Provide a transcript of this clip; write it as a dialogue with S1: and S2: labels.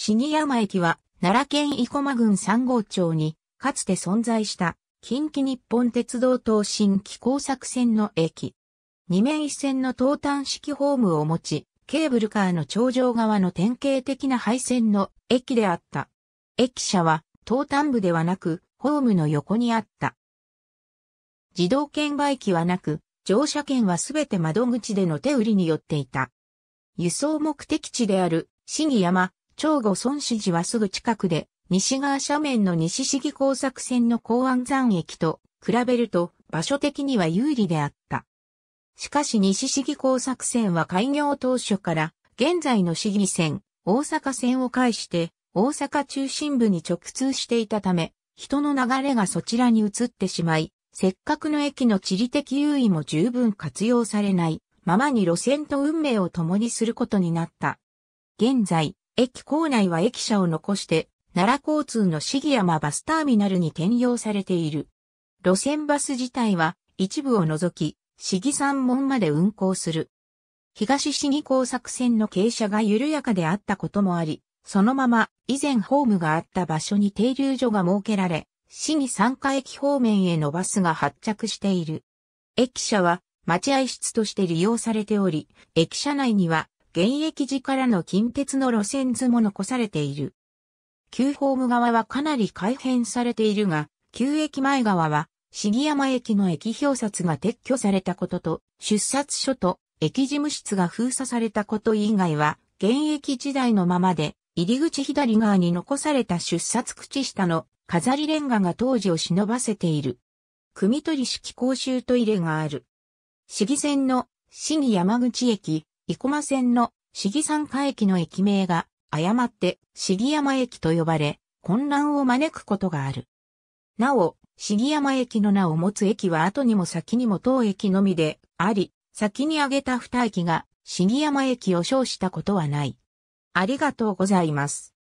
S1: 杉山駅は、奈良県生駒郡三郷町に、かつて存在した、近畿日本鉄道東進機工作線の駅。二面一線の東端式ホームを持ち、ケーブルカーの頂上側の典型的な配線の駅であった。駅舎は、東端部ではなく、ホームの横にあった。自動券売機はなく、乗車券はすべて窓口での手売りによっていた。輸送目的地である、杉山、長後孫子寺はすぐ近くで、西側斜面の西市議工作線の港湾山駅と比べると場所的には有利であった。しかし西市議工作線は開業当初から現在の市議線、大阪線を介して大阪中心部に直通していたため、人の流れがそちらに移ってしまい、せっかくの駅の地理的優位も十分活用されないままに路線と運命を共にすることになった。現在、駅構内は駅舎を残して、奈良交通の市山バスターミナルに転用されている。路線バス自体は一部を除き、市議山門まで運行する。東市議工作線の傾斜が緩やかであったこともあり、そのまま以前ホームがあった場所に停留所が設けられ、市議参加駅方面へのバスが発着している。駅舎は待合室として利用されており、駅舎内には現役時からの近鉄の路線図も残されている。旧ホーム側はかなり改変されているが、旧駅前側は、杉山駅の駅表札が撤去されたことと、出札所と駅事務室が封鎖されたこと以外は、現役時代のままで、入り口左側に残された出札口下の飾りレンガが当時を忍ばせている。組取式公衆トイレがある。市議線の市議山口駅、生駒線の市議参加駅の駅名が誤って市議山駅と呼ばれ、混乱を招くことがある。なお、市議山駅の名を持つ駅は後にも先にも当駅のみであり、先に挙げた二駅が市議山駅を称したことはない。ありがとうございます。